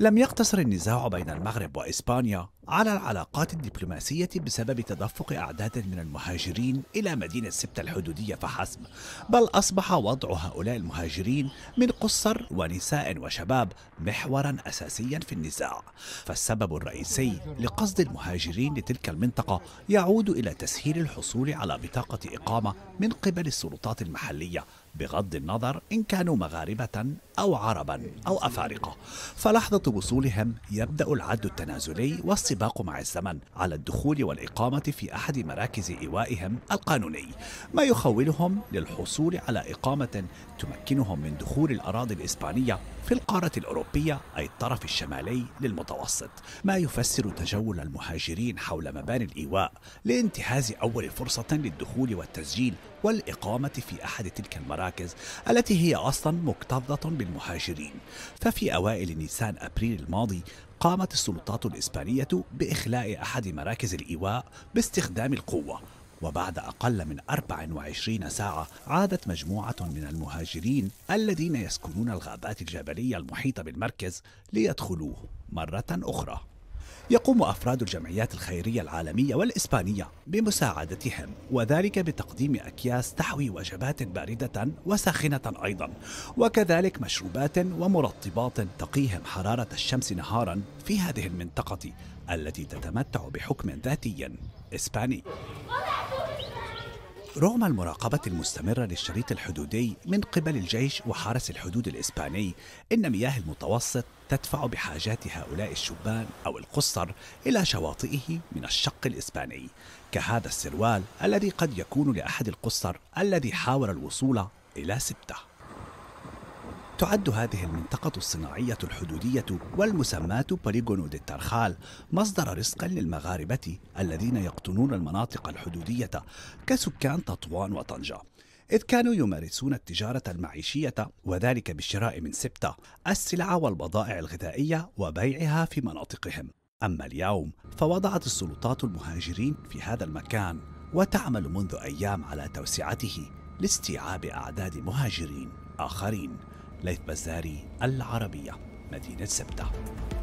لم يقتصر النزاع بين المغرب وإسبانيا على العلاقات الدبلوماسية بسبب تدفق أعداد من المهاجرين إلى مدينة سبتة الحدودية فحسب بل أصبح وضع هؤلاء المهاجرين من قصر ونساء وشباب محورا أساسيا في النزاع فالسبب الرئيسي لقصد المهاجرين لتلك المنطقة يعود إلى تسهيل الحصول على بطاقة إقامة من قبل السلطات المحلية بغض النظر إن كانوا مغاربة أو عربا أو أفارقة فلحظة وصولهم يبدأ العد التنازلي والصباح السباق مع الزمن على الدخول والإقامة في أحد مراكز إيوائهم القانوني ما يخولهم للحصول على إقامة تمكنهم من دخول الأراضي الإسبانية في القارة الأوروبية أي الطرف الشمالي للمتوسط ما يفسر تجول المهاجرين حول مباني الإيواء لانتهاز أول فرصة للدخول والتسجيل والإقامة في أحد تلك المراكز التي هي أصلا مكتظة بالمهاجرين ففي أوائل نيسان أبريل الماضي قامت السلطات الإسبانية بإخلاء أحد مراكز الإيواء باستخدام القوة وبعد أقل من 24 ساعة عادت مجموعة من المهاجرين الذين يسكنون الغابات الجبلية المحيطة بالمركز ليدخلوه مرة أخرى يقوم أفراد الجمعيات الخيرية العالمية والإسبانية بمساعدتهم وذلك بتقديم أكياس تحوي وجبات باردة وساخنة أيضا وكذلك مشروبات ومرطبات تقيهم حرارة الشمس نهارا في هذه المنطقة التي تتمتع بحكم ذاتي إسباني رغم المراقبة المستمرة للشريط الحدودي من قبل الجيش وحرس الحدود الإسباني إن مياه المتوسط تدفع بحاجات هؤلاء الشبان أو القصر إلى شواطئه من الشق الإسباني كهذا السروال الذي قد يكون لأحد القصر الذي حاول الوصول إلى سبته تعد هذه المنطقة الصناعية الحدودية والمسماة بوليغونو دي الترخال مصدر رزق للمغاربة الذين يقطنون المناطق الحدودية كسكان تطوان وطنجة إذ كانوا يمارسون التجارة المعيشية وذلك بالشراء من سبتة السلع والبضائع الغذائية وبيعها في مناطقهم أما اليوم فوضعت السلطات المهاجرين في هذا المكان وتعمل منذ أيام على توسعته لاستيعاب أعداد مهاجرين آخرين ليث بزاري العربية مدينة سبتة